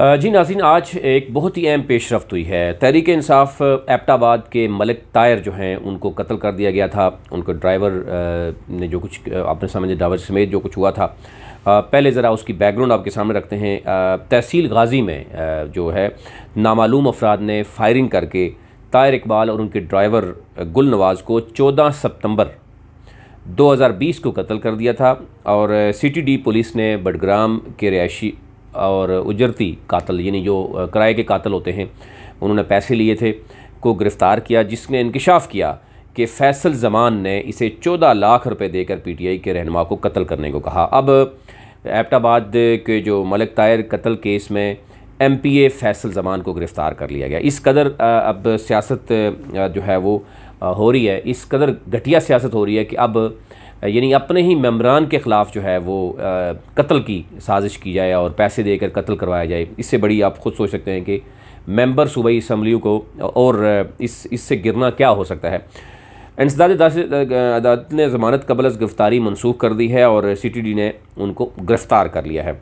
जी नाजिन आज एक बहुत ही अहम रफ्त हुई है तहरीक इंसाफ एपटाबाद के मलिक तायर जो हैं उनको कत्ल कर दिया गया था उनको ड्राइवर ने जो कुछ आपने समझे ड्राइवर समेत जो कुछ हुआ था पहले ज़रा उसकी बैकग्राउंड आपके सामने रखते हैं तहसील गाजी में जो है नामालूम अफराद ने फायरिंग करके तायर इकबाल और उनके ड्राइवर गुल नवाज़ को चौदह सप्तम्बर 2020 को कत्ल कर दिया था और सिटी डी पुलिस ने बडग्राम के रिहायशी और उजरती कातल यानी जो किराए के कातल होते हैं उन्होंने पैसे लिए थे को गिरफ़्तार किया जिसने इंकशाफ किया कि फैसल जमान ने इसे चौदह लाख रुपये देकर पी टी आई के रहनमा को कत्ल करने को कहा अब एबटाबाद के जो मलिक तायर कत्ल केस में M P A Faisal Zaman को गिरफ़्तार कर लिया गया इस कदर अब सियासत जो है वो हो रही है इस कदर घटिया सियासत हो रही है कि अब यानी अपने ही मम्बरान के ख़िलाफ़ जो है वो कत्ल की साजिश की जाए और पैसे देकर कत्ल करवाया जाए इससे बड़ी आप ख़ुद सोच सकते हैं कि मेंबर सूबाई इसम्बलियों को और इस इससे गिरना क्या हो सकता है इंसदाद अदालत ने ज़मानत कबल गिरफ़्तारी मनसूख कर दी है और सी टी डी ने उनको गिरफ़्तार कर लिया है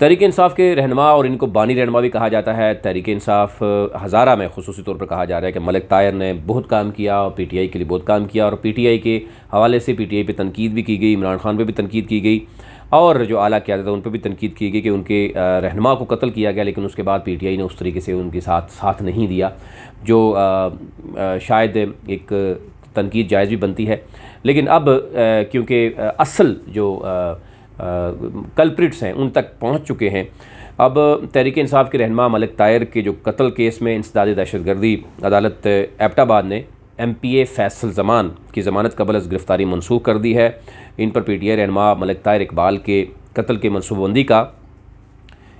तहरीक इंसाफ के रहनमा और इनको बानी रहनमा भी कहा जाता है तहरीक इंसाफ हज़ारा में खसूस तौर पर कहा जा रहा है कि मलिक तायर ने बहुत काम किया और पी टी आई के लिए बहुत काम किया और पी टी आई के हवाले से पी टी आई पर तनकीद भी की गई इमरान खान पर भी तनकीद की गई और जो आला क्या था उन पर भी तनकीद की गई कि उनके रहनमा को कत्ल किया गया लेकिन उसके बाद पी टी आई ने उस तरीके से उनके साथ साथ नहीं दिया जो शायद एक तनकीद जायज़ भी बनती है लेकिन अब क्योंकि असल जो आ, कल्प्रिट्स हैं उन तक पहुंच चुके हैं अब तहरीक इंसाफ के रहनमा मलिक तायर के जो कत्ल केस में इंसदाद दहशतगर्दी अदालत एबटाबाद ने M P A Faisal Zaman की ज़मानत कबल गिरफ़्तारी मनसूख कर दी है इन पर पी टी आई रहनमा मलिक तायर इकबाल के कत्ल के मनसूबबंदी का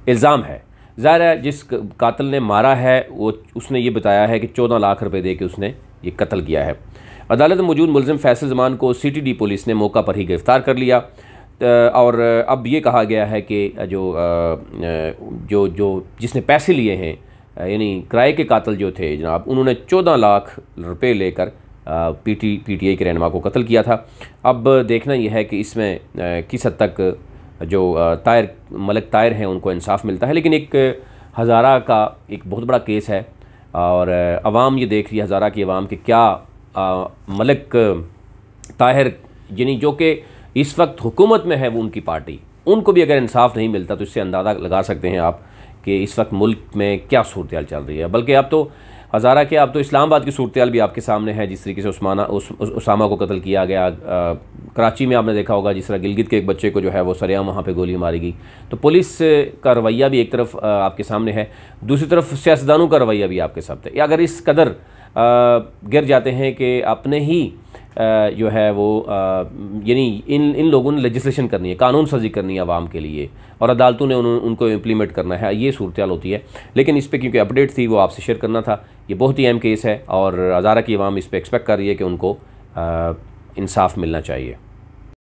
इल्ज़ाम है ज़ाहिर है जिस कातल ने मारा है वो उसने ये बताया है कि चौदह लाख रुपये दे के उसने ये कत्ल किया है अदालत में मौजूद मुलजिम फैसल जमान को सी टी डी पुलिस ने मौका पर ही गिरफ़्तार कर लिया और अब ये कहा गया है कि जो जो जो जिसने पैसे लिए हैं यानी किराए के कातल जो थे जनाब उन्होंने चौदह लाख रुपए लेकर पीटी पीटीआई के रहनमा को कत्ल किया था अब देखना यह है कि इसमें किस हद तक जो तायर मलक तायर हैं उनको इंसाफ मिलता है लेकिन एक हज़ारा का एक बहुत बड़ा केस है और आवाम ये देख रही है हज़ारा की आवाम कि क्या आ, मलक ताहिर यानी जो कि इस वक्त हुकूमत में है वो उनकी पार्टी उनको भी अगर इंसाफ नहीं मिलता तो इससे अंदाज़ा लगा सकते हैं आप कि इस वक्त मुल्क में क्या सूरत चल रही है बल्कि अब तो हज़ारा के अब तो इस्लामाबाद की सूरत भी आपके सामने है जिस तरीके से उस्माना उस, उस, उसामा को कत्ल किया गया आ, कराची में आपने देखा होगा जिस तरह गिलगित के एक बच्चे को जो है वो सरेआम वहाँ पे गोली मारी गई तो पुलिस का रवैया भी एक तरफ आ, आपके सामने है दूसरी तरफ सियासदानों का रवैया भी आपके सामने अगर इस कदर गिर जाते हैं कि अपने ही जो है वो यानी इन इन लोगों ने लजिस्लेशन करनी है कानून साजी करनी है आवाम के लिए और अदालतों ने उन, उनको इम्प्लीमेंट करना है ये सूरत होती है लेकिन इस पर क्योंकि अपडेट थी वो आपसे शेयर करना था ये बहुत ही अहम केस है और अदारा की आवाम इस पर एक्सपेक्ट कर रही है कि उनको इंसाफ मिलना चाहिए